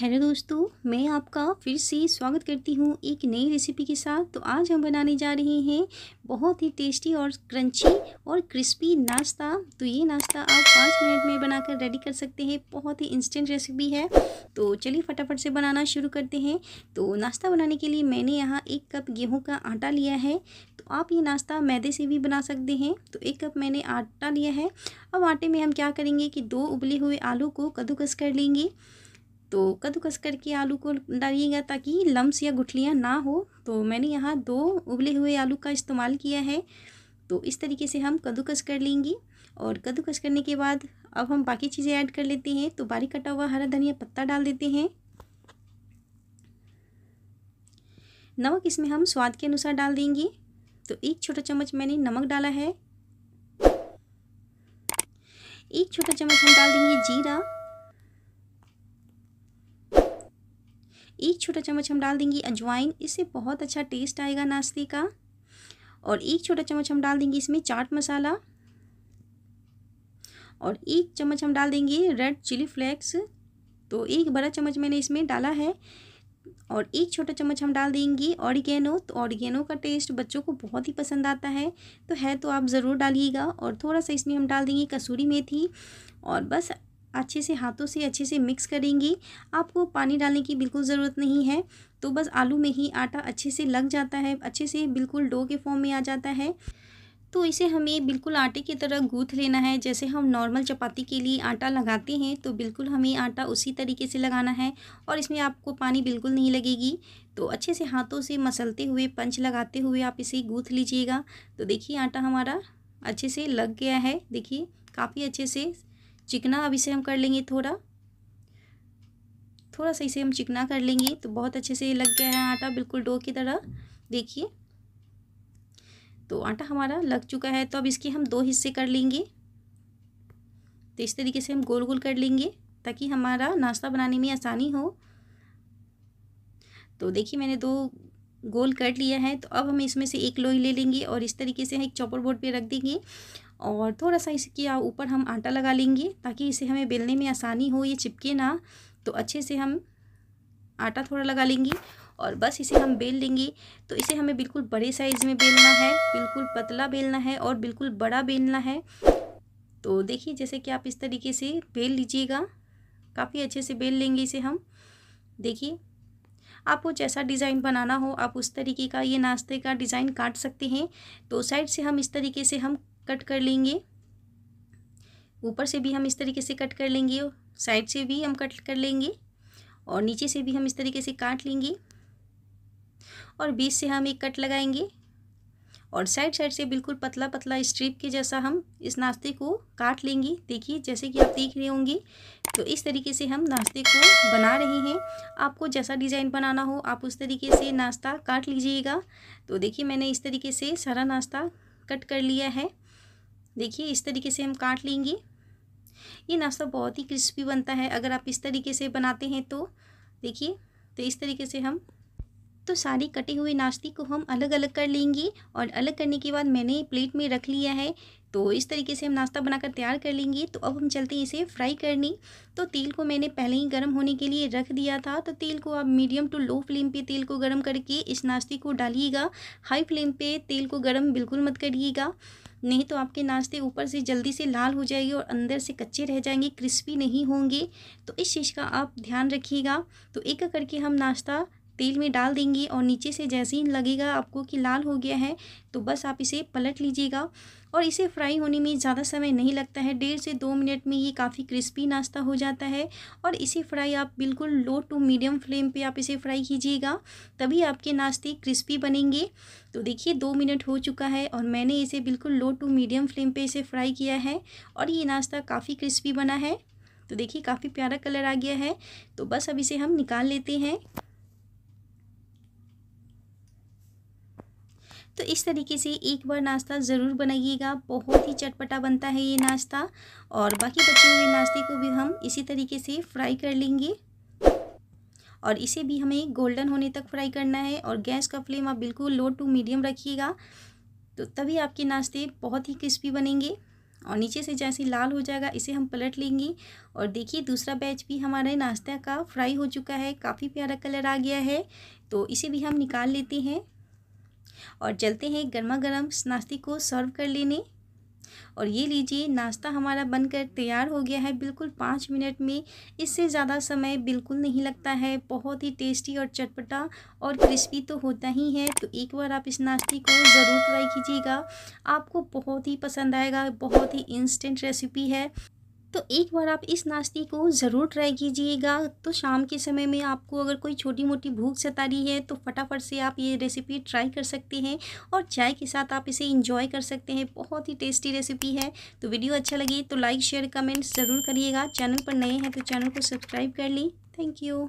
hello दोस्तों मैं आपका फिर से स्वागत करती हूँ एक नई रेसिपी के साथ तो आज हम बनाने जा रहे हैं बहुत ही टेस्टी और क्रंची और क्रिस्पी नाश्ता तो ये नाश्ता आप पाँच मिनट में बनाकर रेडी कर सकते हैं बहुत ही इंस्टेंट रेसिपी है तो चलिए फटाफट से बनाना शुरू करते हैं तो नाश्ता बनाने के लिए मैंने यहाँ एक कप गेहूँ का आटा लिया है तो आप ये नाश्ता मैदे से भी बना सकते हैं तो एक कप मैंने आटा लिया है अब आटे में हम क्या करेंगे कि दो उबले हुए आलू को कद्दूकस कर लेंगे तो कद्दूकस करके आलू को डालिएगा ताकि लम्स या गुठलियाँ ना हो तो मैंने यहाँ दो उबले हुए आलू का इस्तेमाल किया है तो इस तरीके से हम कद्दूकस कर लेंगे और कद्दूकस करने के बाद अब हम बाकी चीज़ें ऐड कर लेते हैं तो बारीक कटा हुआ हरा धनिया पत्ता डाल देते हैं नमक इसमें हम स्वाद के अनुसार डाल देंगे तो एक छोटा चम्मच मैंने नमक डाला है एक छोटा चम्मच हम डाल देंगे जीरा एक छोटा चम्मच हम डाल देंगे अजवाइन इससे बहुत अच्छा टेस्ट आएगा नाश्ते का और एक छोटा चम्मच हम डाल देंगे इसमें चाट मसाला और एक चम्मच हम डाल देंगे रेड चिली फ्लेक्स तो एक बड़ा चम्मच मैंने इसमें डाला है और एक छोटा चम्मच हम डाल देंगे ऑरिगेनो तो ऑरिगेनो का टेस्ट बच्चों को बहुत ही पसंद आता है तो है तो आप ज़रूर डालिएगा और थोड़ा सा इसमें हम डाल देंगे कसूरी मेथी और बस अच्छे से हाथों से अच्छे से मिक्स करेंगी आपको पानी डालने की बिल्कुल ज़रूरत नहीं है तो बस आलू में ही आटा अच्छे से लग जाता है अच्छे से बिल्कुल डो के फॉर्म में आ जाता है तो इसे हमें बिल्कुल आटे की तरह गूँथ लेना है जैसे हम नॉर्मल चपाती के लिए आटा लगाते हैं तो बिल्कुल हमें आटा उसी तरीके से लगाना है और इसमें आपको पानी बिल्कुल नहीं लगेगी तो अच्छे से हाथों से मसलते हुए पंच लगाते हुए आप इसे गूँथ लीजिएगा तो देखिए आटा हमारा अच्छे से लग गया है देखिए काफ़ी अच्छे से चिकना अभी से हम कर लेंगे थोड़ा थोड़ा सा इसे हम चिकना कर लेंगे तो बहुत अच्छे से लग गया है आटा बिल्कुल डो की तरह देखिए तो आटा हमारा लग चुका है तो अब इसके हम दो हिस्से कर लेंगे तो इस तरीके से हम गोल गोल कर लेंगे ताकि हमारा नाश्ता बनाने में आसानी हो तो देखिए मैंने दो गोल कर लिया है तो अब हम इसमें से एक लोई ले लेंगे और इस तरीके से एक चॉपर बोर्ड पे रख देंगे और थोड़ा सा इसके ऊपर हम आटा लगा लेंगे ताकि इसे हमें बेलने में आसानी हो ये चिपके ना तो अच्छे से हम आटा थोड़ा लगा लेंगे और बस इसे हम बेल लेंगे तो इसे हमें बिल्कुल बड़े साइज़ में बेलना है बिल्कुल पतला बेलना है और बिल्कुल बड़ा बेलना है तो देखिए जैसे कि आप इस तरीके से बेल लीजिएगा काफ़ी अच्छे से बेल लेंगे इसे हम देखिए आपको जैसा डिज़ाइन बनाना हो आप उस तरीके का ये नाश्ते का डिज़ाइन काट सकते हैं तो साइड से हम इस तरीके से हम कट कर लेंगे ऊपर से भी हम इस तरीके से कट कर लेंगे साइड से भी हम कट कर लेंगे और नीचे से भी हम इस तरीके से काट लेंगे और बीच से हम एक कट लगाएंगे और साइड साइड से बिल्कुल पतला पतला स्ट्रिप के जैसा हम इस नाश्ते को काट लेंगे देखिए जैसे कि आप देख रहे होंगे तो इस तरीके से हम नाश्ते को बना रहे हैं आपको जैसा डिज़ाइन बनाना हो आप उस तरीके से नाश्ता काट लीजिएगा तो देखिए मैंने इस तरीके से सारा नाश्ता कट कर लिया है देखिए इस तरीके से हम काट लेंगे ये नाश्ता बहुत ही क्रिस्पी बनता है अगर आप इस तरीके से बनाते हैं तो देखिए तो इस तरीके से हम तो सारी कटे हुए नाश्ते को हम अलग अलग कर लेंगे और अलग करने के बाद मैंने प्लेट में रख लिया है तो इस तरीके से हम नाश्ता बनाकर तैयार कर लेंगे तो अब हम चलते हैं इसे फ्राई करने तो तेल को मैंने पहले ही गर्म होने के लिए रख दिया था तो तेल को आप मीडियम टू लो फ्लेम पे तेल को गर्म करके इस नाश्ते को डालिएगा हाई फ्लेम पे तेल को गर्म बिल्कुल मत करिएगा नहीं तो आपके नाश्ते ऊपर से जल्दी से लाल हो जाएगी और अंदर से कच्चे रह जाएंगे क्रिस्पी नहीं होंगे तो इस चीज़ का आप ध्यान रखिएगा तो एक करके हम नाश्ता तेल में डाल देंगे और नीचे से जैसे ही लगेगा आपको कि लाल हो गया है तो बस आप इसे पलट लीजिएगा और इसे फ्राई होने में ज़्यादा समय नहीं लगता है डेढ़ से दो मिनट में ये काफ़ी क्रिस्पी नाश्ता हो जाता है और इसे फ्राई आप बिल्कुल लो टू मीडियम फ्लेम पे आप इसे फ्राई कीजिएगा तभी आपके नाश्ते क्रिस्पी बनेंगे तो देखिए दो मिनट हो चुका है और मैंने इसे बिल्कुल लो टू मीडियम फ्लेम पर इसे फ्राई किया है और ये नाश्ता काफ़ी क्रिस्पी बना है तो देखिए काफ़ी प्यारा कलर आ गया है तो बस अब इसे हम निकाल लेते हैं तो इस तरीके से एक बार नाश्ता ज़रूर बनाइएगा बहुत ही चटपटा बनता है ये नाश्ता और बाकी बचे हुए नाश्ते को भी हम इसी तरीके से फ्राई कर लेंगे और इसे भी हमें गोल्डन होने तक फ्राई करना है और गैस का फ्लेम आप बिल्कुल लो टू मीडियम रखिएगा तो तभी आपके नाश्ते बहुत ही क्रिस्पी बनेंगे और नीचे से जैसे लाल हो जाएगा इसे हम पलट लेंगे और देखिए दूसरा बैच भी हमारे नाश्ता का फ्राई हो चुका है काफ़ी प्यारा कलर आ गया है तो इसे भी हम निकाल लेते हैं और चलते हैं गर्मा गर्म इस नाश्ते को सर्व कर लेने और ये लीजिए नाश्ता हमारा बनकर तैयार हो गया है बिल्कुल पाँच मिनट में इससे ज़्यादा समय बिल्कुल नहीं लगता है बहुत ही टेस्टी और चटपटा और क्रिस्पी तो होता ही है तो एक बार आप इस नाश्ते को ज़रूर ट्राई कीजिएगा आपको बहुत ही पसंद आएगा बहुत ही इंस्टेंट रेसिपी है तो एक बार आप इस नाश्ते को ज़रूर ट्राई कीजिएगा तो शाम के समय में आपको अगर कोई छोटी मोटी भूख सता रही है तो फटाफट से आप ये रेसिपी ट्राई कर सकते हैं और चाय के साथ आप इसे इंजॉय कर सकते हैं बहुत ही टेस्टी रेसिपी है तो वीडियो अच्छा लगे तो लाइक शेयर कमेंट ज़रूर करिएगा चैनल पर नए हैं तो चैनल को सब्सक्राइब कर लें थैंक यू